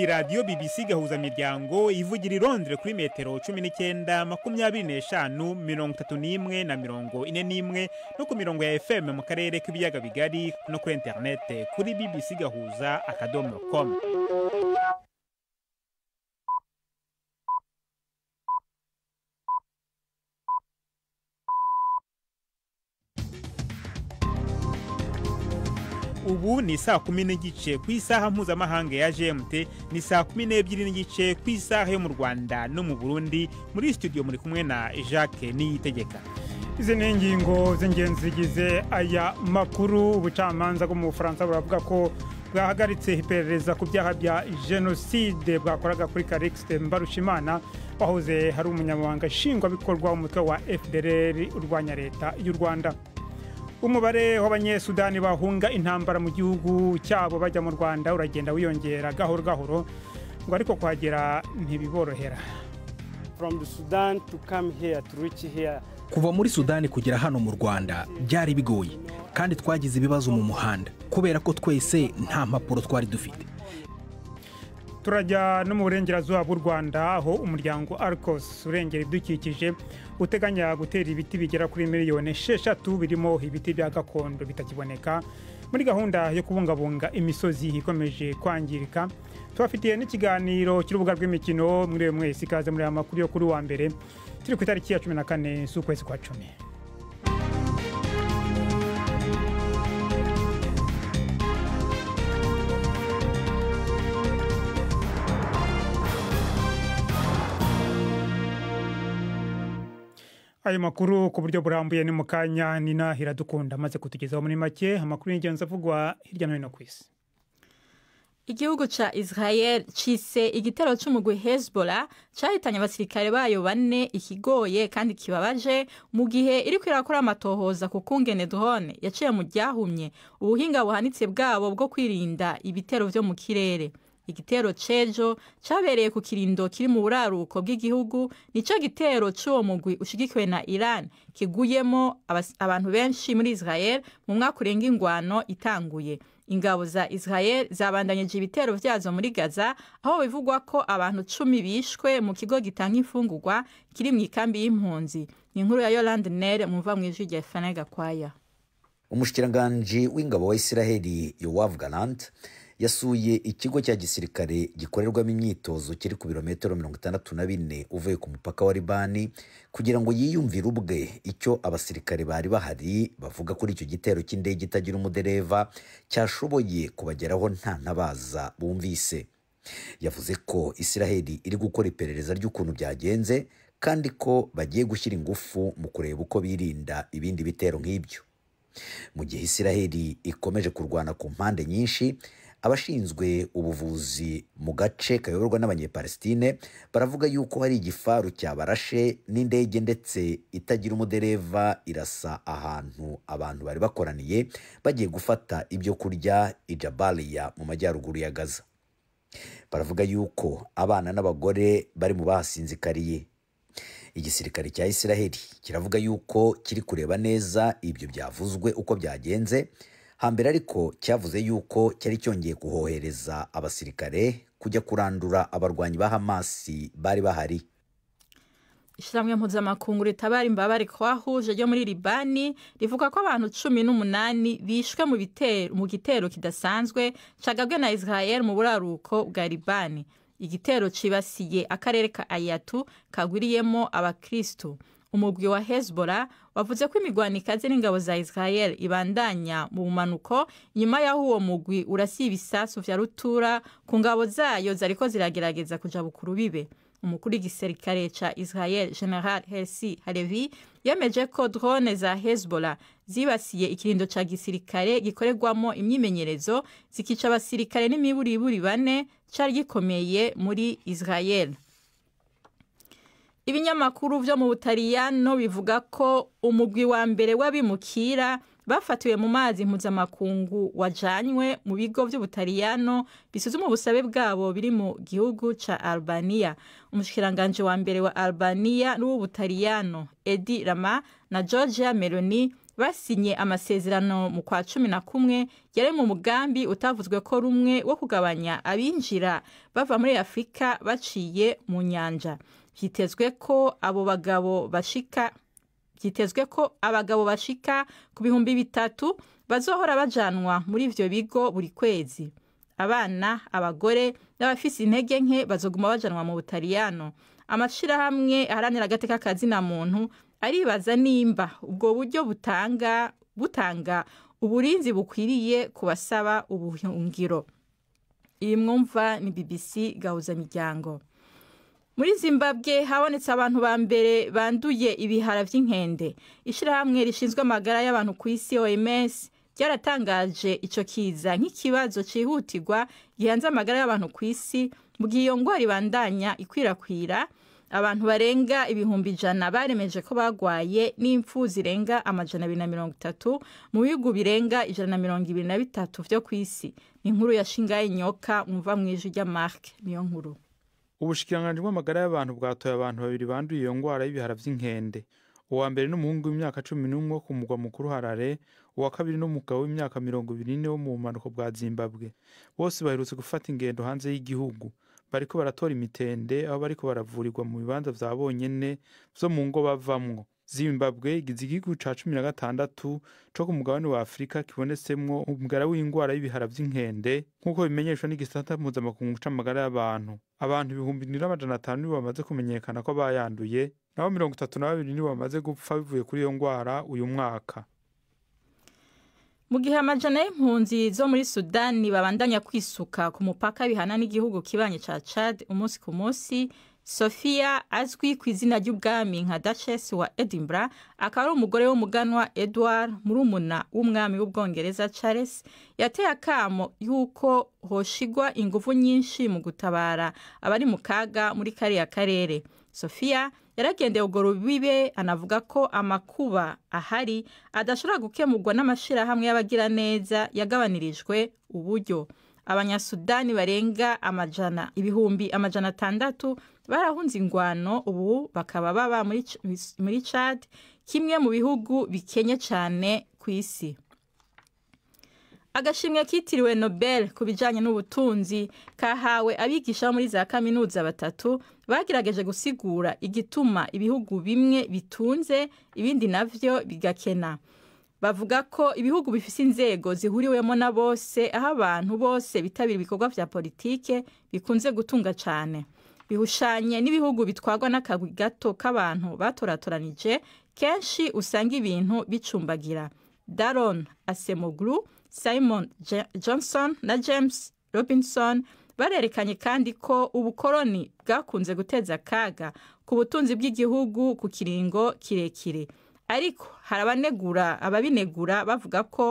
ni radiyo BBC gahuzamiryango ivugira i Londres kuri metero cumi n'icyenda makumyabiri n'eshanu mirongo itatu n'imwe na mirongo ine n'imwe no ku mirongo ya FM mu karere k'ibiyaga bigari no kuri interinete kuri BBC gahuza akadomo komu ubu ni saa kumi n'igice ku isaha mpuzamahanga ya gmt ni saa kumi n'ebyiri n'igice ku isaha yo mu rwanda no mu burundi muri studio muri kumwe na jacques niyitegeka izi ni ingingo z'ingenzi zigize aya makuru ubucamanza bwo mu bufaransa buravuga ko bwahagaritse iperereza ku byaha bya jenoside bwakoraga kuri karikisite mbarushimana wahoze hari umunyamabanga nshingwabikorwa w'umutwe wa fdr urwanya leta y'u rwanda umubare w'abanyesudani bahunga intambara mu gihugu cyabo bajya mu rwanda uragenda wiyongera gahoro gahoro ngo ariko kuhagera ntibiborohera kuva muri sudani kugera hano mu rwanda byari bigoye kandi twagize ibibazo mu muhanda kubera ko twese nta mpapuro twari dufite turajya no mu burengerazuba bw'u rwanda aho umuryango arcos urengera ibidukikije uteganya gutera ibiti bigera kuri miliyoni esheshatu birimo ibiti bya gakondo bitakiboneka muri gahunda yo kubungabunga imisozi ikomeje kwangirika tubafitiye n'ikiganiro cy'urubuga rw'imikino mwiriwe mwese ikaze muri aya makuru yo kuri wa mbere turi ku itariki ya cumi na kane z'ukwezi kwa cumi ayo makuru ku buryo burambuye ni mu kanya nina iradukunda amaze kutugezaho muri make amakuru y'ingenzi avugwa hirya no hino ku isi igihugu cya israel cyise igitero cy'umugwi Hezbola cyahitanye abasirikare bayo bane ikigoye kandi kibabaje mu gihe iri kwirakora amatohoza ku kungene drone yaciye mu ryahumye ubuhinga buhanitse bwabo bwo kwirinda ibitero byo mu kirere igitero c'ejo cabereye ku kirindo kiri mu buraruko bw'igihugu nico gitero c'uwo mugwi ushigikiwe na Iran kiguyemo abantu benshi muri Israel mu mwaka urenga ingwano itanguye ingabo za Israel zabandanyije ibitero vyazo muri Gaza aho bivugwa ko abantu cumi bishwe mu kigo gitanga imfungurwa kiri mu ikambi y'impunzi inkuru ya Yoland Nere muva mu ijwi rya Fana Gakwaya umushikiranganji w'ingabo wa Israeli Yoav yasuye ikigo cya gisirikare gikorerwamo imyitozo kiri ku birometero mirongo itandatu na bine uvuye ku mupaka wa libani kugira ngo yiyumvire ubwe icyo abasirikare bari bahari bavuga kuri icyo gitero cy'indege itagira umudereva cyashoboye kubageraho nta ntabaza bumvise yavuze ko isiraheli iri gukora iperereza ry'ukuntu byagenze kandi ko bagiye gushyira ingufu mu kureba uko birinda ibindi bitero nk'ibyo mu gihe isiraheli ikomeje kurwana ku mpande nyinshi abashinzwe ubuvuzi mu gace kayoborwa n'abanyepalestine baravuga yuko hari igifaru cyabarashe n'indege ndetse itagira umudereva irasa ahantu abantu bari bakoraniye bagiye gufata ibyo kurya i Jabaliya mu majyaruguru ya Gaza baravuga yuko abana n'abagore bari mu bahasinzikariye igisirikare cya Israel kiravuga yuko kiri kureba neza ibyo byavuzwe uko byagenze hambere ariko cyavuze yuko cyari cyongeye guhohereza abasirikare kujya kurandura abarwanyi ba hamasi bari bahari ishyirahamwe mpuzamakungu ritabara imbabare kwahuje ryo muri libani rivuga ko abantu cumi n'umunani bishwe mu gitero kidasanzwe cagabwe na israel mu buraruko bwa libani igitero cibasiye akarere ka ayatu kagwiriyemo abakristu. umugwi wa hezbollah wavuze ko imigwano ikaze n'ingabo za israel ibandanya mu bumanuko nyuma y'aho uwo mugwi urasiye ibisasu vya rutura ku ngabo zayo zariko ziragerageza kuja bibe umukuru w'igisirikare ca israel general hersi halevi yemeje ko drone za hezbollah zibasiye ikirindo ca gisirikare gikorerwamo imyimenyerezo zikica abasirikare n'imiburiburi bane cari gikomeye muri israel ibinyamakuru byo mu butariyano bivuga ko umugwi wa mbere w'abimukira bafatiwe mu mazi mpuzamakungu wajanywe mu bigo by'ubutariyano bisuzuma ubusabe bwabo biri mu gihugu cya albania umushyiranganje wa mbere wa albania n'uw'ubutariyano edi rama na georgia meloni basinye amasezerano mu kwa cumi na kumwe yari mu mugambi utavuzwe ko rumwe wo kugabanya abinjira bava muri afurika baciye mu nyanja hitezwe ko abo bagabo bashika byitezwe ko abagabo bashika ku bihumbi bitatu bazohora bajanwa muri ivyo bigo buri kwezi abana abagore n'abafise intege nke bazoguma bajanwa mu butaliyano amashirahamwe aharanira agateka na muntu aribaza nimba ubwo buryo butanga butanga uburinzi bukwiriye kubasaba basaba ubuhungiro iyi mwumva ni bbc gahuzamiryango muri zimbabwe habonetse abantu ba mbere banduye ibihara by'inkende ishyirahamwe rishinzwe amagara y'abantu ku isi oms ryaratangaje icyo kiza nk'ikibazo cyihutirwa gihanze amagara y'abantu ku isi mu gihe iyo ikwirakwira abantu barenga ibihumbi ijana baremeje ko bagwaye n'impfu zirenga amajana abiri na mirongo itatu mu bihugu birenga ijana na mirongo ibiri na bitatu byo ku isi ni inkuru yashingaye nyoka mwumva mu ijwi rya marike niyo nkuru ubushikiranganji bw'amagara y'abantu bwatoye abantu babiri banduye iyo ndwara y'ibihara by'inkende uwa mbere n'umuhungu w'imyaka cumi n'umwe ku mugwa mukuru harare uwa kabiri n'umugabo w'imyaka mirongo ibiri n'ine wo mu bumanuko bwa zimbabwe bose baherutse gufata ingendo hanze y'igihugu bariko baratora imitende aho bariko baravurirwa mu bibanza vya bonyene vyo mu ngo bavamwo zimbabwe igize igihugu cya cumi na gatandatu cyo ku mugabane wa afurika kibonetsemo umugara w'indwara y'ibihara by'inkende nk'uko bimenyeshwa n'igisata mpuzamakungu cy'amagara y'abantu abantu ibihumbi n'amajana atanu nibo bamaze kumenyekana ko bayanduye naho mirongo itatu na babiri nibo bamaze gupfa bivuye kuri iyo ndwara uyu mwaka mu gihe amajana y'impunzi zo muri sudani babandanya kwisuka ku mupaka bihana n'igihugu kibanye cya cad umunsi ku munsi sophia azwi ku izina ry'ubwami nka duchess wa edinburgh akaba ari umugore w'umuganwa edward murumuna w'umwami w'ubwongereza charles yateye akamo y'uko hoshigwa ingufu nyinshi mu gutabara abari mu kaga muri kariya karere sophia yaragendeye urwo rubibe anavuga ko amakuba ahari adashobora gukemurwa n'amashyirahamwe y'abagiraneza yagabanirijwe uburyo abanyasudani barenga amajana ibihumbi amajana atandatu barahunze ingwano ubu bakaba baba muri Chad kimwe mu bihugu bikenye cyane ku isi agashimwe kitiriwe nobel ku bijyanye n'ubutunzi kahawe abigisha muri za kaminuza batatu bagerageje gusigura igituma ibihugu bimwe bitunze ibindi nabyo bigakena bavuga ko ibihugu bifite inzego zihuriwemo na bose aho abantu bose bitabira ibikorwa bya politiki bikunze gutunga cyane bihushanye n'ibihugu bitwarwa n'akagwi gato k'abantu batoratoranije kenshi usanga ibintu bicumbagira daron asemoguru simon johnson na james robinson barerekanye kandi ko ubukoroni bwakunze guteza akaga ku butunzi bw'igihugu ku kiringo kirekire ariko hari abanegura ababinegura bavuga ko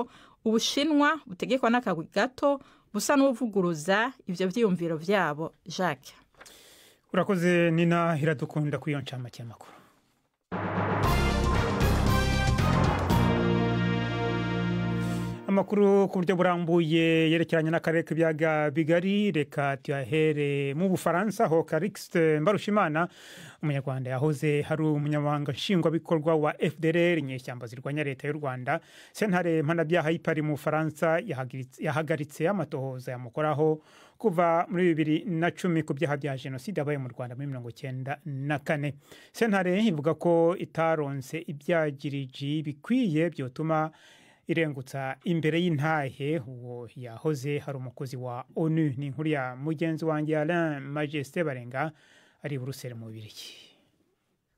ubushinwa butegekwa n'akagwi gato busa n'ubuvuguruza ibyo byiyumviro byabo jacques urakoze nina iradukunda kuri iyo ncamake y'amakuru amakuru ku buryo burambuye yerekeranye n'akarere k'ibiyaga bigari reka tuyahere mu bufaransa aho karikisite mbarushimana umunyarwanda yahoze hari umunyamabanga nshingwabikorwa wa fdr inyeshyamba zirwanya leta y'u rwanda sentare mpanabyaha y'ipari mu bufaransa yahagaritse amatohoza yamukoraho kuva muri bibiri na cumi ku byaha bya jenoside yabaye mu rwanda muri mirongo icyenda na kane sentare ivuga ko itaronse ibyagiriji bikwiye byotuma irengutsa imbere y'intahe uwo yahoze hari umukozi wa onu ni inkuru ya mugenzi wanjye alain majesite barenga ari buruseli mu bibiriki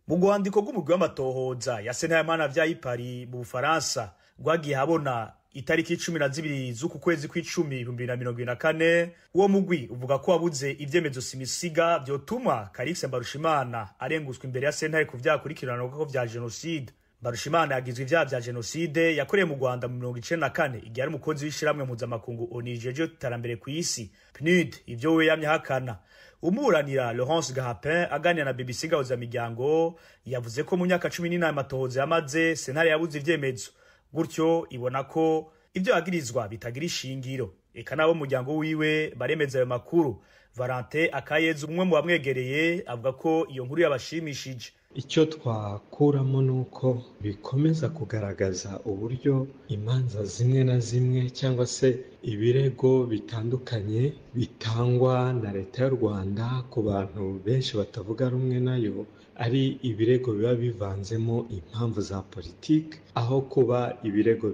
mu rwandiko rw'umugwi w'amatohoza ya sena y'amana byayipari mu bufaransa rwagiye habona itariki cumi na zibiri z'uku kwezi kw'icumi ibihumbi bibiri na mirongo ibiri na kane uwo mugwi uvuga ko wabuze ibyemezo simisiga byotuma karikisi mbarushimana arenguzwa imbere ya sentare ku vyaha akurikiranaga ko vya jenoside mbarushimana yagizwe ibyaha bya jenoside yakoreye mu rwanda mu mirongo icenda na kane igihe ari umukozi w'ishirahamwe mpuzamakungu onu rijeje iterambere ku isi pnud ibyo we yamye hakana umuburanira laurence gahapin aganira na bbc gahuzamiryango yavuze ko mu myaka cumi n'inani amatohoza yamaze sentare yabuze ibyemezo. gutyo ibona ko ibyo yagirizwa bitagira ishingiro eka n'abo umuryango wiwe baremeza ayo makuru valante akayeze umwe mu bamwegereye avuga ko iyo nkuru yabashimishije icyo twakuramo ni uko bikomeza kugaragaza uburyo imanza zimwe na zimwe cyangwa se ibirego bitandukanye bitangwa na leta y'u rwanda ku bantu benshi batavuga rumwe nayo ari ibirego biba bivanzemo impamvu za politiki aho kuba ibirego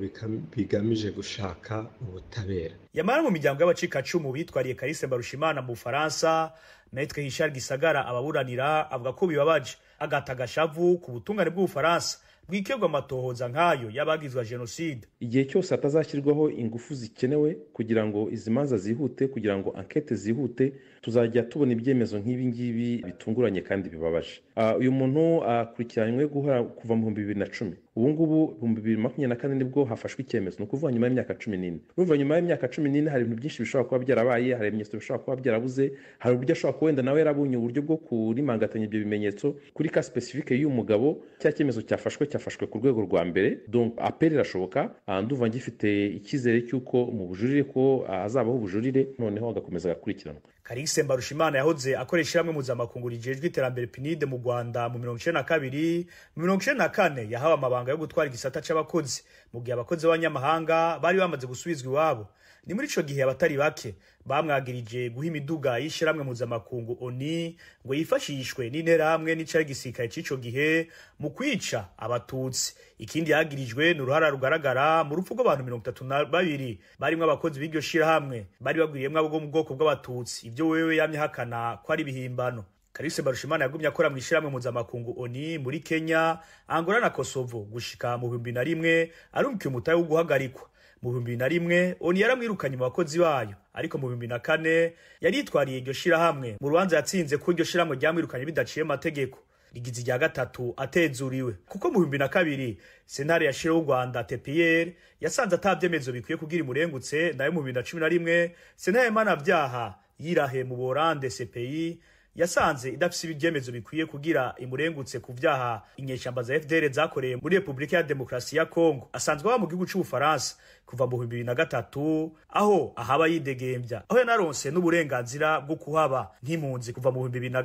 bigamije gushaka ubutabera yamara mu miryango y'abacikacumu bitwariye Kalise Mbarushimana mu Bufaransa natwe Hishar Gisagara ababuranira avuga ko bibabaje agatagashavu ku butungane bw'Ubufaransa bwikebwa amatohoza nk'ayo yabagizwa jenoside igihe cyose hatazashyirwaho ingufu zikenewe kugira ngo izi manza zihute kugira ngo ankete zihute tuzajya tubona ibyemezo nk'ibi ngibi bitunguranye kandi bibabaje ah, uyu muntu akurikiranywe guhora kuva mu bihumbi bibiri na cumi ubu ngubu ibihumbi bibiri makumyabiri na kane nibwo hafashwe icyemezo ni ukuvuga nyuma y'imyaka cumi n'ine urumva nyuma y'imyaka cumi n'ine hari ibintu byinshi bishobora kuba byarabaye hari ibimenyetso bishobora kuba byarabuze hari uburyo ashobora kuba wenda nawe yarabonye uburyo bwo kurimangatanya ibyo bimenyetso kuri ka specifique y'uyu mugabo cya cyemezo cyafashwe cyafashwe ku rwego rwa mbere donc apeli irashoboka Ah, ndumva ngifite icyizere cy'uko mu bujurire ko azabaho ubujurire noneho agakomeza agakurikiranwa karigise mbarushimana yahoze akoresha ishyirahamwe mpuzamakungu rijejwe iterambere pinide mu rwanda mu mirongo icenda na kabiri mu mirongo icenda na kane yahawe amabanga yo gutwara igisata cy’abakozi mu gihe abakozi b'abanyamahanga bari bamaze gusubizwa iwabo ni muri icyo gihe abatari bake bamwagirije guha imiduga y'ishyirahamwe mpuzamakungu oni ngo yifashishwe n'interahamwe n'icari gisirikare cy’icyo gihe mu kwica abatutsi ikindi yagirijwe ni uruhara rugaragara mu rupfu rw'abantu mirongo itatu na babiri barimo abakozi b'iryo shyirahamwe bari bagwiriyemwo abo mu bwoko bw'abatutsi ibyo wewe yamye ahakana ko ari ibihimbano Kalise Barushimana yagumye akora mu ishiramwe mpuzamakungu ONI muri Kenya, Angola na Kosovo gushika mu bihumbi na rimwe arumviye umutayi wo guhagarikwa. Mu bihumbi na rimwe ONI yaramwirukanye mu bakozi bayo, ariko mu bihumbi na kane yari yitwariye iryo shirahamwe mu rubanza yatsinze ko iryo shirahamwe ryamwirukanye bidaciye amategeko. Rigize irya gatatu atezuriwe kuko mu bihumbi na kabiri sentare yashiriweho u Rwanda TPR yasanze atabyemezo bikwiye kugira imurengutse nayo mu bihumbi na cumi na rimwe sentare mpanabyaha yirahe mu borande cpi yasanze idafise ibyemezo bikwiye kugira imurengutse ku vyaha inyeshamba za FDL zakoreye muri Repubulika ya Demokarasi ya Kongo asanzwe aba mu gihugu c'Ubufaransa kuva mu gatatu aho ahaba yidegembya aho yanaronse n'uburenganzira bwo kuhaba nk'impunzi kuva mu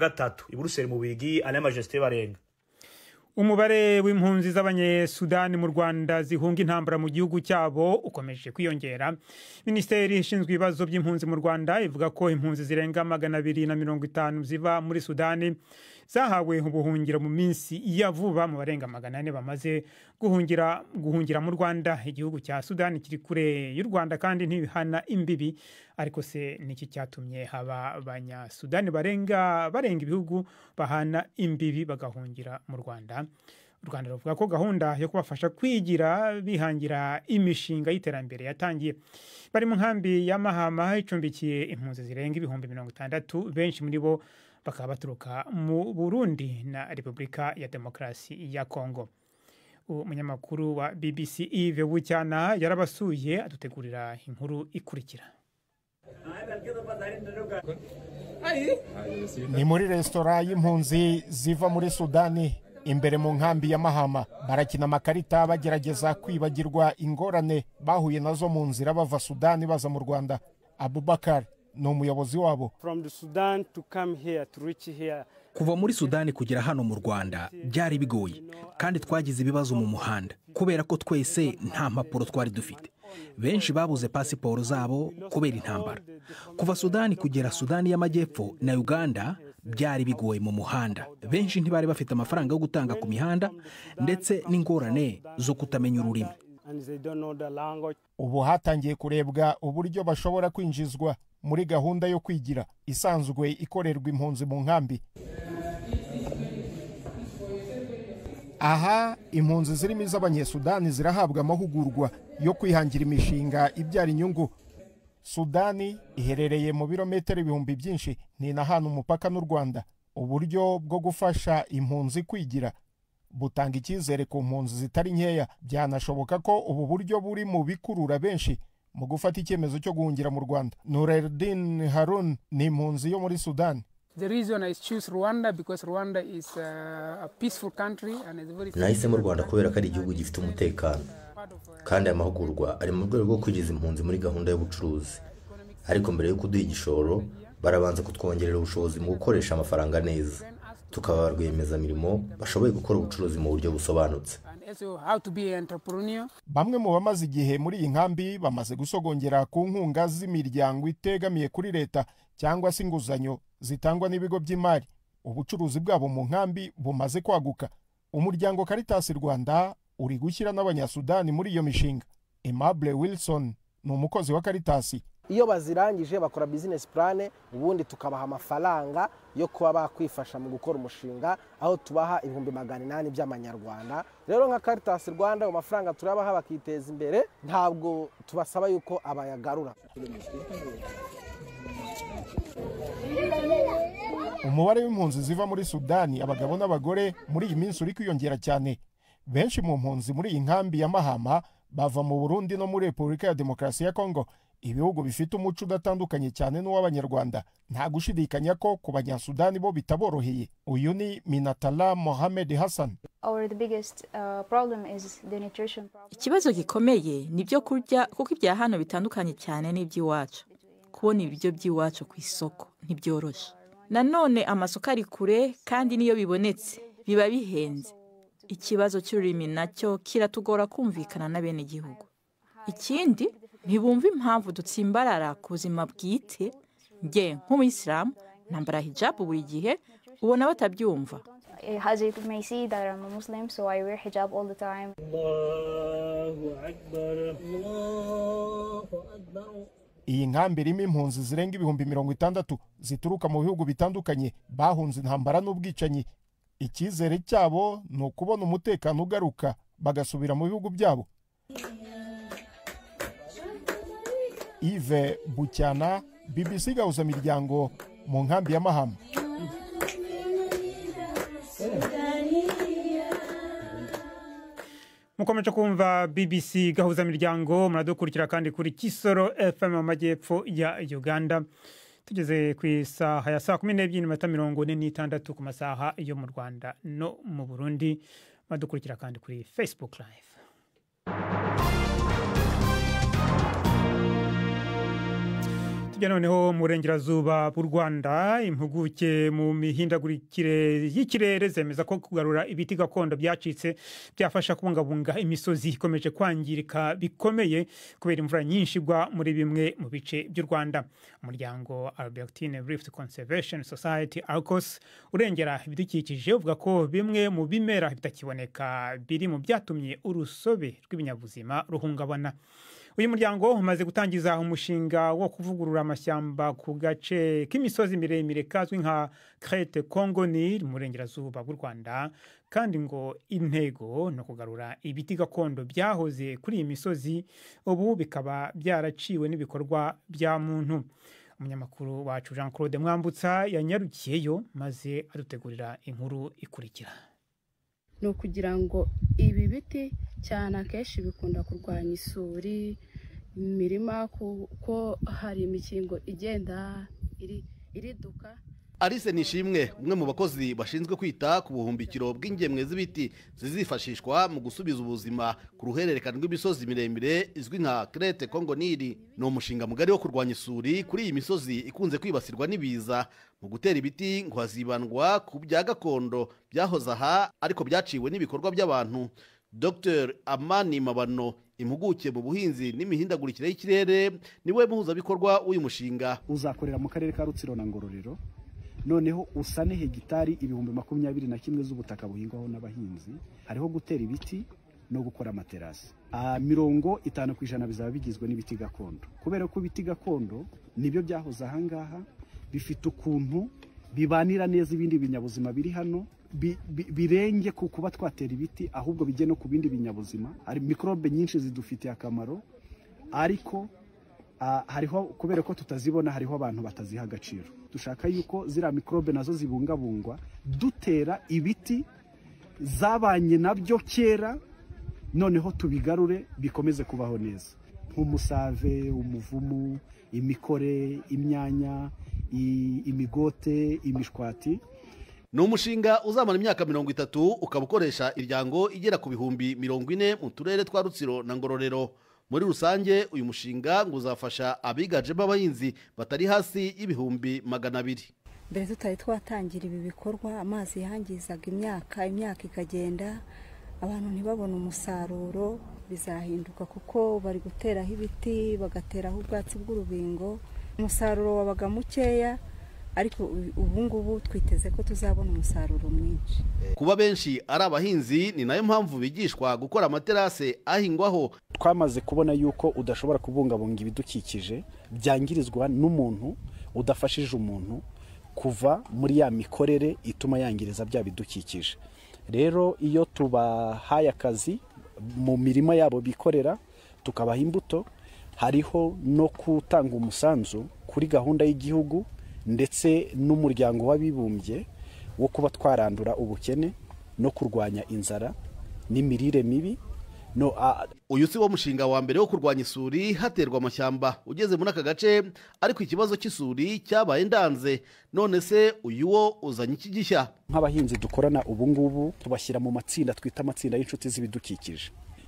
gatatu i Buruseli mu Bigi Alain Majesté Barenga umubare w'impunzi z'abanyesudani mu rwanda zihunga intambara mu gihugu cyabo ukomeje kwiyongera minisiteri ishinzwe ibibazo by'impunzi mu rwanda ivuga ko impunzi zirenga magana abiri na mirongo itanu ziva muri sudani zahawe ubuhungiro mu minsi ya vuba mu barenga magana ane bamaze guhungira guhungira mu rwanda igihugu cya sudani kiri kure y'u rwanda kandi ntibihana imbibi ariko se niki cyatumye haba abanyasudani barenga barenga ibihugu bahana imbibi bagahungira mu rwanda u rwanda ruvuga ko gahunda yo kubafasha kwigira bihangira imishinga y'iterambere yatangiye bari mu nkambi ya mahama icumbikiye impunzi zirenga ibihumbi mirongo itandatu benshi muri bo bakaba baturuka mu burundi na repubulika ya demokarasi ya kongo umunyamakuru wa bbc ive bucyana yarabasuye adutegurira inkuru ikurikira ni muri resitora y'impunzi ziva muri sudani imbere mu nkambi ya mahama barakina amakarita bagerageza kwibagirwa ingorane bahuye nazo mu nzira bava sudani baza mu rwanda abubakar ni umuyobozi wabo kuva muri sudani kugera hano mu rwanda byari bigoye kandi twagize ibibazo mu muhanda kubera ko twese nta mpapuro twari dufite benshi babuze pasiporo zabo kubera intambara kuva sudani kugera sudani y'amajyepfo na uganda byari bigoye mu muhanda benshi ntibari bafite amafaranga yo gutanga ku mihanda ndetse n'ingorane zo kutamenya ururimi ubu hatangiye kurebwa uburyo bashobora kwinjizwa muri gahunda yo kwigira isanzwe ikorerwa impunzi mu nkambi aha impunzi zirimo iz'abanyesudani zirahabwa amahugurwa yo kwihangira imishinga ibyara inyungu sudani iherereye mu birometero ibihumbi byinshi ni ntinahana umupaka n'u rwanda uburyo bwo gufasha impunzi kwigira butanga icyizere ku mpunzi zitari nkeya byanashoboka ko ubu buryo buri mu bikurura benshi mu gufata icyemezo cyo guhungira mu rwanda nureddin harun ni impunzi yo muri sudani nahisemo rwanda kubera ko ari igihugu gifite umutekano kandi aya mahugurwa ari mu rwego rwo kwinjiza impunzi muri gahunda y'ubucuruzi ariko mbere yo kuduha igishoro barabanza kutwongerera ubushobozi mu gukoresha amafaranga neza tukaba rwiyemezamirimo bashoboye gukora ubucuruzi mu buryo busobanutse bamwe mu bamaze igihe muri iyi nkambi bamaze gusogongera ku nkunga z'imiryango itegamiye kuri leta cyangwa se inguzanyo zitangwa n'ibigo by'imari ubucuruzi bwabo mu nkambi bumaze kwaguka umuryango karitasi Rwanda uri gushyira n'abanyasudani muri iyo mishinga Aimable Wilson ni umukozi wa karitasi iyo bazirangije bakora bizinesi purane ubundi tukabaha amafaranga yo kuba bakwifasha mu gukora umushinga aho tubaha ibihumbi magana inani by'amanyarwanda rero nka karitasi rwanda ayo mafaranga turabaha bakiteza imbere ntabwo tubasaba yuko abayagarura umubare w'impunzi ziva muri sudani abagabo n'abagore muri iyi minsi uri kwiyongera cyane benshi mu mpunzi muri iyi nkambi ya mahama bava mu burundi no muri repubulika ya demokarasi ya kongo ibihugu bifite umuco udatandukanye cyane n'uw'abanyarwanda nta gushidikanya ko ku banyasudani bo bitaboroheye uyu ni minatala mohamed hassan uh, ikibazo gikomeye ni ibyo kurya kuko ibya hano bitandukanye cyane n'iby'iwacu kubona ibiryo by'iwacu ku isoko ntibyoroshye nanone amasoko ari kure kandi n'iyo bibonetse biba bihenze ikibazo cy'ururimi nacyo kiratugora kumvikana na bene igihugu ikindi ntibumva impamvu dutsimbarara ku buzima bwite nge nk'umuyisilamu nambara hijabu buri gihe ubona batabyumva iyi nkambi irimo impunzi zirenga ibihumbi mirongo itandatu zituruka mu bihugu bitandukanye bahunze intambara n'ubwicanyi icyizere cyabo ni ukubona umutekano ugaruka bagasubira mu bihugu byabo yves bucyana bbc igahuza imiryango mu nkambi y'amahama mukomeje kumva bbc gahuza miryango muradukurikira kandi kuri kisoro fm mu majyepfo ya uganda tugeze ku isaha ya saa kumi n'ebyiri n'iminota mirongo ine n'itandatu ku masaha yo mu rwanda no mu burundi muradukurikira kandi kuri facebook live tujya noneho mu burengerazuba bw'u rwanda impuguke mu mihindagurikire y'ikirere zemeza ko kugarura ibiti gakondo byacitse byafasha kubungabunga imisozi ikomeje kwangirika bikomeye kubera imvura nyinshi igwa muri bimwe mu bice by'u rwanda umuryango albertine rift conservation society arcos urengera ibidukikije uvuga ko bimwe mu bimera bitakiboneka biri mu byatumye urusobe rw'ibinyabuzima ruhungabana uyu muryango umaze gutangiza umushinga wo kuvugurura amashyamba ku gace k'imisozi miremire kazwi nka crete congo nil mu burengerazuba bw'u rwanda kandi ngo intego ni ukugarura ibiti gakondo byahoze kuri iyi misozi ubu bikaba byaraciwe n'ibikorwa bya muntu umunyamakuru wacu jean claude mwambutsa yanyarukiyeyo maze adutegurira inkuru ikurikira ni ukugira ngo ibi biti cyane akenshi bikunda kurwanya isuri mu mirima kuko hari imikingo igenda iriduka arise nishimwe umwe mu bakozi bashinzwe kwita ku buhumbikiro bw'ingemwe z'ibiti zizifashishwa mu gusubiza ubuzima ku ruhererekane rw'imisozi miremire izwi nka kerete kongo niri ni umushinga mugari wo kurwanya isuri kuri iyi misozi ikunze kwibasirwa n'ibiza mu gutera ibiti ngo hazibandwa ku bya gakondo byahoze aha ariko byaciwe n'ibikorwa by'abantu dr amani mabano impuguke mu buhinzi n'imihindagurikire y'ikirere niwe muhuzabikorwa w'uyu mushinga uzakorera mu karere ka rutsiro na ngororero noneho usane hegitari ibihumbi makumyabiri na kimwe z'ubutaka buhingwaho n'abahinzi hariho gutera ibiti no gukora amaterasi mirongo itanu ku ijana bizaba bigizwe n'ibiti gakondo kubera ko ibiti gakondo nibyo byahoze ahangaha bifite ukuntu bibanira neza ibindi binyabuzima biri hano birenge ku kuba twatera ibiti ahubwo bijye no ku bindi binyabuzima hari mikorobe nyinshi zidufitiye akamaro ariko Ah, hariho kubera ko tutazibona hariho abantu bataziha agaciro dushaka yuko ziriya mikorobe nazo zibungabungwa dutera ibiti zabanye nabyo kera noneho tubigarure bikomeze kubaho neza nk'umusave umuvumu imikore imyanya imigote imishwati ni umushinga uzamara imyaka mirongo itatu ukaba ukoresha iryango igera ku bihumbi mirongo ine mu turere twa rutsiro na ngororero muri rusange uyu mushinga ngo uzafasha abiganjemo abahinzi batari hasi y'ibihumbi magana abiri mbere tutari twatangira ibi bikorwa amazi yangizaga imyaka imyaka ikagenda abantu ntibabone umusaruro bizahinduka kuko bari guteraho ibiti bagateraho ubwatsi bw'urubingo umusaruro wabaga mukeya ariko ubu ngubu twiteze ko tuzabona umusaruro mwinshi kuba benshi ari abahinzi ni nayo mpamvu bigishwa gukora amaterase ahingwaho twamaze kubona yuko udashobora kubungabunga ibidukikije byangirizwa n'umuntu udafashije umuntu kuva muri ya mikorere ituma yangiriza bya bidukikije rero iyo tubahaye akazi mu mirima yabo bikorera tukabaha imbuto hariho no gutanga umusanzu kuri gahunda y'igihugu ndetse n'umuryango w'abibumbye wo kuba twarandura ubukene no kurwanya inzara n'imirire mibi no uyu si wo mushinga wa mbere wo kurwanya isuri haterwa amashyamba ugeze muri aka gace ariko ikibazo cy'isuri cyabaye ndanze none se uyu wo uzanye iki gishya nk'abahinzi dukorana ubu ngubu tubashyira mu matsinda twita amatsinda y'inshuti z'ibidukikije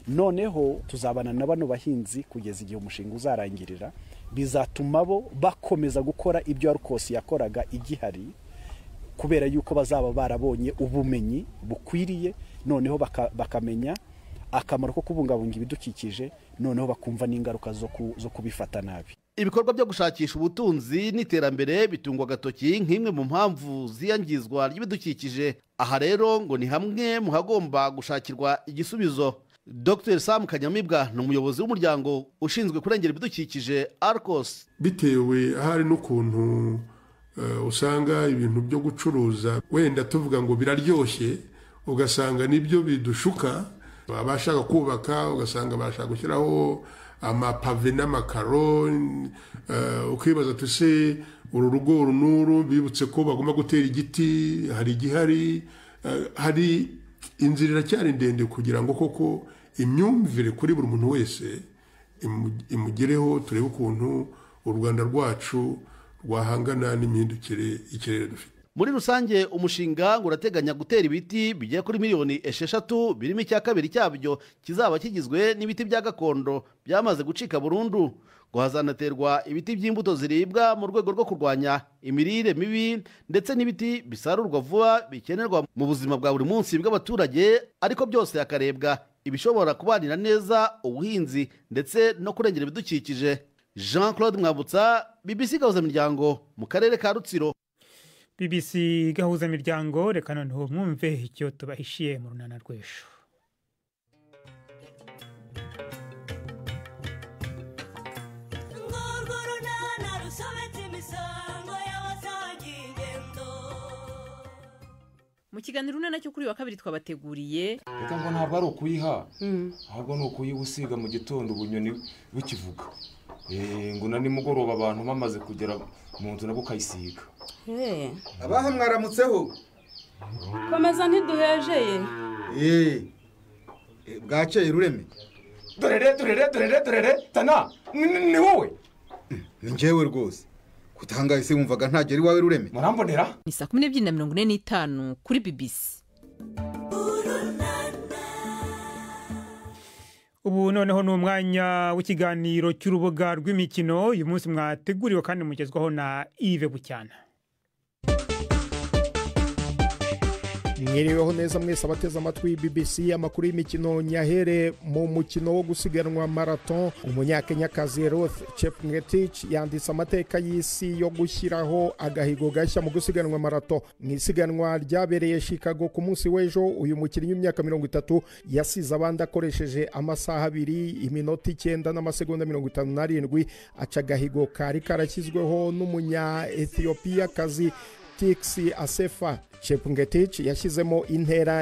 noneho tuzabana na bano bahinzi kugeza igihe umushinga uzarangirira bizatuma bo bakomeza gukora ibyo arukosi yakoraga igihari kubera yuko bazaba barabonye ubumenyi bukwiriye noneho bakamenya akamaro ko kubungabunga ibidukikije noneho bakumva n'ingaruka zo kubifata nabi ibikorwa byo gushakisha ubutunzi n'iterambere bitungwa agatoki nk'imwe mu mpamvu ziyangizwa ry'ibidukikije aha rero ngo ni hamwe mu hagomba gushakirwa igisubizo dr sam kanyamibwa ni umuyobozi w'umuryango ushinzwe kurengera ibidukikije arcos bitewe hari n'ukuntu eh, usanga ibintu byo gucuruza wenda tuvuga ngo biraryoshye ugasanga nibyo bidushuka abashaka kubaka ugasanga bashaka gushyiraho amapave n'amakaro eh, ukibaza tuse uru rugo runuru bibutse ko bagomba gutera igiti hari igihari eh, hari inzira iracyari ndende kugira ngo koko imyumvire kuri buri muntu wese imugereho turebe ukuntu u rwanda rwacu rwahangana n'imihindukire ikirere. dufite muri rusange umushinga ngo urateganya gutera ibiti bigera kuri miliyoni esheshatu birimo icya kabiri cyabyo kizaba kigizwe n'ibiti bya gakondo byamaze gucika burundu ngo hazanaterwa ibiti by'imbuto ziribwa mu rwego rwo kurwanya imirire mibi ndetse n'ibiti bisarurwa vuba bikenerwa mu buzima bwa buri munsi bw'abaturage ariko byose hakarebwa ibishobora kubanira neza ubuhinzi ndetse no kurengera ibidukikije jean claude mwabutsa bbc gahuzamiryango mu karere ka rutsiro bbc gahuzamiryango reka noneho mwumve icyo tubahishiye mu runana rw'ejo urwo mu kiganiro urunana cyo kuri wa kabiri twabateguriye reka ngo ntabwo ari ukuyiha hmm. ntabwo ni ukuyiwusiga mu gitondo ubunyoni bukivuga eh, ngo na nimugoroba abantu bamaze kugera mu nzu nabwo ukayisiga eh. abaha mwaramutseho komeza ntiduhejeye eh. bwakeye rureme dorere dorere dorere dorere tana ni wowe hmm, ni ngewe rwose kutangaye se wumvaga ntagera wawe rureme murambonera ni saa kumi n'ebyiri na mirongo ine n'itanu kuri bibisi ubu noneho ni umwanya w'ikiganiro cy'urubuga rw'imikino uyu munsi mwateguriwe kandi mugezwaho na ive bucyana mwereweho neza mwese abateze amatwi BBC amakuru y'imikino nyahere mu mukino wo gusiganwa maraton umunyakenyakazi Ruth Chepngetich yanditse amateka y'isi yo gushyiraho agahigo gashya mu gusiganwa maraton mu isiganwa ryabereye Chicago ku munsi w'ejo uyu mukinnyi w'imyaka mirongo itatu yasize abandi akoresheje amasaha abiri iminota icyenda n'amasegonda mirongo itanu n'arindwi aca agahigo kari karashyizweho n'umunya ethiopia kazi tx asefa Chepngetich yashyizemo intera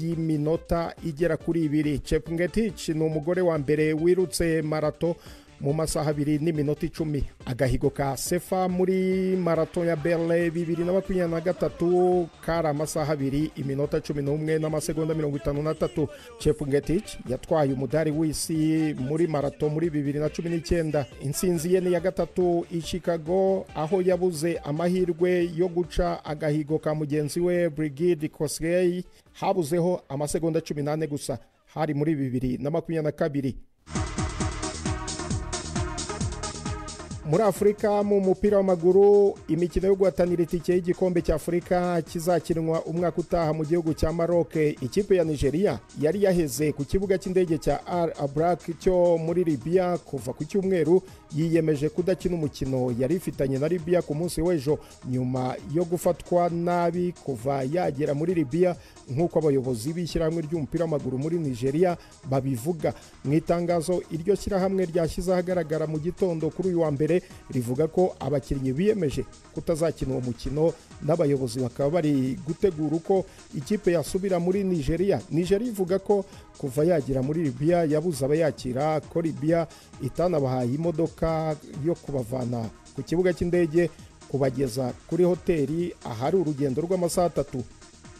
y'iminota igera kuri ibiri Chepngetich ni umugore wa mbere wirutse marato mu masaha abiri n'iminota icumi agahigo ka sefa muri marato ya berle bibiri na makumyabiri na gatatu kari amasaha abiri iminota cumi n'umwe n'amasegonda mirongo itanu n'atatu cefungetici yatwaye umudari w'isi muri marato muri bibiri na cumi n'icyenda insinzi ye ni iya gatatu i chicago aho yabuze amahirwe yo guca agahigo ka mugenzi we brigide kosgey habuzeho amasegonda cumi n'ane gusa hari muri bibiri na makumyabiri na kabiri muri afurika mu mupira w'amaguru imikino yo guhatanira itike y'igikombe cy'afurika kizakinwa umwaka utaha mu gihugu cya maroc ikipe ya nigeria yari yaheze ku kibuga cy'indege cya ar aburak cyo muri libya kuva ku cyumweru yiyemeje kudakina umukino yari ifitanye na libya ku munsi w'ejo nyuma yo gufatwa nabi kuva yagera muri libya nk'uko abayobozi b'ishyirahamwe ry'umupira w'amaguru muri nigeria babivuga mu itangazo iryo shyirahamwe ryashyize ahagaragara mu gitondo kuri uyu wa mbere rivuga ko abakinnyi biyemeje kutazakina uwo mukino n'abayobozi bakaba bari gutegura uko ikipe yasubira muri nigeria nigeria ivuga ko kuva yagira muri Libya yabuze abayakira ko libiya itanabahaye imodoka yo kubavana ku kibuga cy'indege kubageza kuri hoteli ahari urugendo rw'amasaha atatu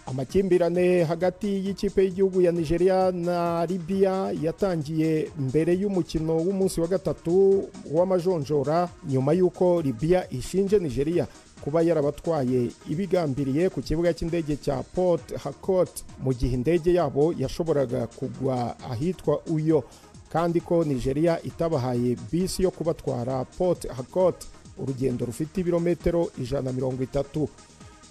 amakimbirane hagati y'ikipe y'igihugu ya nigeria na libya yatangiye mbere y'umukino w'umunsi wa gatatu w'amajonjora nyuma y'uko libya ishinje nigeria kuba yarabatwaye ibigambiriye ku kibuga cy'indege cya port harcourt mu gihe indege yabo yashoboraga kugwa ahitwa uyo kandi ko nigeria itabahaye bisi yo kubatwara port harcourt urugendo rufite ibirometero ijana na mirongo itatu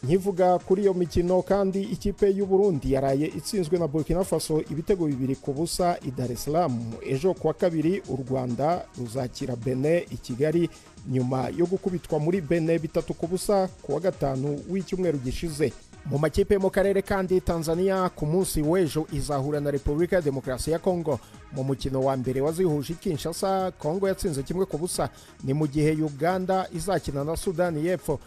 nkivuga kuri iyo mikino kandi ikipe y'u Burundi yaraye itsinzwe na burkina faso ibitego bibiri ku busa i dar es salaam ejo kuwa kabiri u rwanda ruzakira bene i kigali nyuma yo gukubitwa muri bene bitatu ku busa kuwa gatanu w'icyumweru gishize mu makipe mu karere kandi tanzania ku munsi w'ejo izahura na repubulika ya demokarasi ya kongo mu mukino wa mbere wazihuje Kinshasa kongo yatsinze kimwe ku busa ni mu gihe uganda izakina na sudani y'epfo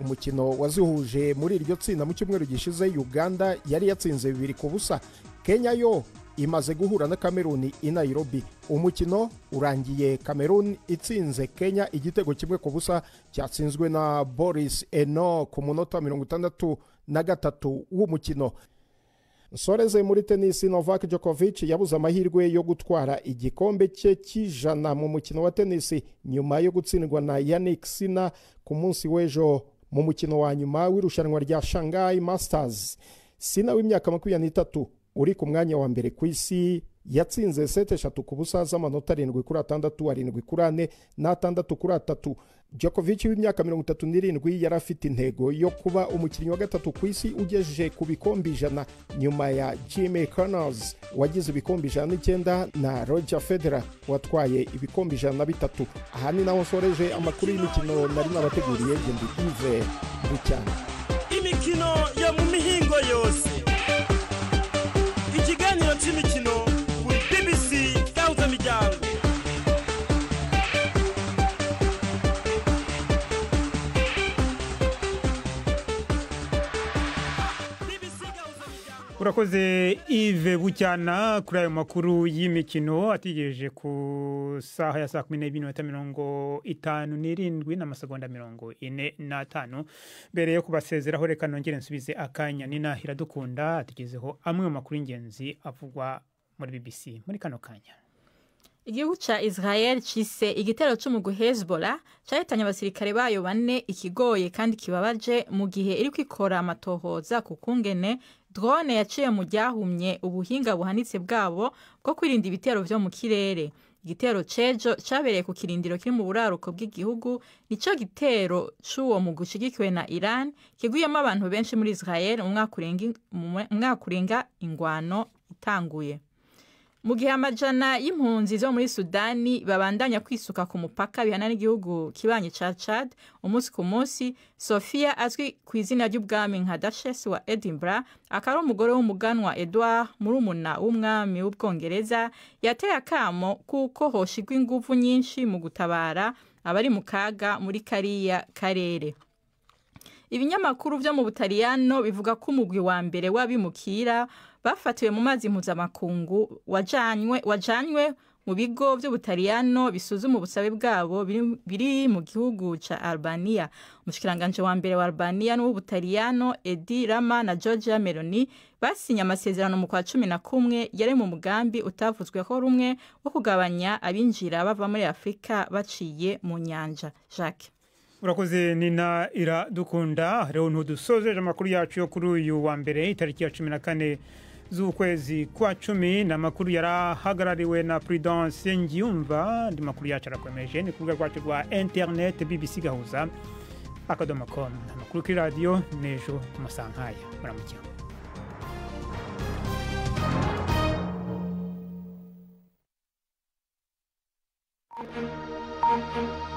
umukino wazihuje muri iryo tsinda mu cyumweru gishize uganda yari yatsinze bibiri ku busa kenya yo imaze guhura na kameruni i nairobi umukino urangiye kameruni itsinze kenya igitego kimwe ku busa cyatsinzwe na boris eno ku munota mirongo itandatu na gatatu w'umukino soreze muri tenisi novak Djokovic yabuze amahirwe yo gutwara igikombe cye cy'ijana mu mukino wa tenisi nyuma yo gutsindwa na yannick sina ku munsi w'ejo mu mukino wa nyuma w'irushanwa rya Shanghai masitazi sina w'imyaka makumyabiri n'itatu uri ku mwanya wa mbere ku isi yatsinze seti eshatu ku busa z'amanota arindwi kuri atandatu arindwi kuri ane n'atandatu kuri atatu Djokovic w'imyaka mirongo itatu n'irindwi yari afite intego yo kuba umukinnyi wa gatatu ku isi ugejeje ku bikombe ijana nyuma ya jimmy connors wagize ibikombe ijana n'icyenda na roger federer watwaye ibikombe ijana na bitatu aha ni naho nsoreje amakuru y'imikino nari nabateguriye ngende ive cyane imikino urakoze ive bucyana kuri ayo makuru y'imikino ategereje ku saha ya saa kumi n'ebyiri n'iminota mirongo itanu n'irindwi n'amasegonda mirongo ine n'atanu mbere yo kubasezeraho reka nongere nsubize akanya nina iradukunda atugezeho amwe mu makuru y'ingenzi avugwa muri bbc muri kano kanya igihugu cya israel cyise igitero cy'umugwi Hezbola cyahitanye abasirikare bayo bane ikigoye kandi kibabaje mu gihe iri kwikora amatohoza ku kungene drone yaciye mu ryahumye ubuhinga buhanitse bwabo bwo kwirinda ibitero byo mu kirere igitero cejo cyabereye ku kirindiro kiri mu buraruko bw'igihugu nicyo gitero c'uwo mugwi ushigikiwe na iran kiguyemo abantu benshi muri israel umwaka urenga ingwano itanguye mu gihe amajana y'impunzi zo muri sudani babandanya kwisuka ku mupaka bihana n'igihugu kibanye cya Chad umunsi ku munsi Sofia azwi ku izina ry'ubwami nka dashesi wa edinburgh akaba ari umugore w'umuganwa edouard murumuna w'umwami w'ubwongereza yateye akamo kuko hoshigwa ingufu nyinshi mu gutabara abari mu kaga muri kariya karere ibinyamakuru byo mu butaliyano bivuga ko umugwi wa mbere w'abimukira bafatiwe mu mazi mpuzamakungu wajanywe mu bigo by'ubutaliyano bisuzuma ubusabe bwabo biri mu gihugu cya albania umushikiranganji wa mbere wa albania n'uw'ubutaliyano edi rama na georgia meloni basinye amasezerano mu kwa cumi na kumwe yari mu mugambi utavuzweho rumwe wo kugabanya abinjira bava muri afurika baciye mu nyanja jacques urakoze nina iradukunda rero ntudusozeje amakuru yacu yo kuri uyu wa mbere itariki ya cumi na kane z'ukwezi kwa cumi ni amakuru yarahagarariwe na prudence ngiyumva andi makuru yacu arakomeje ni ku rubuga rwacu rwa interineti bbc gahuza akadomo komu amakuru kuri radiyo n'ejo ku masaha nk'aya thank you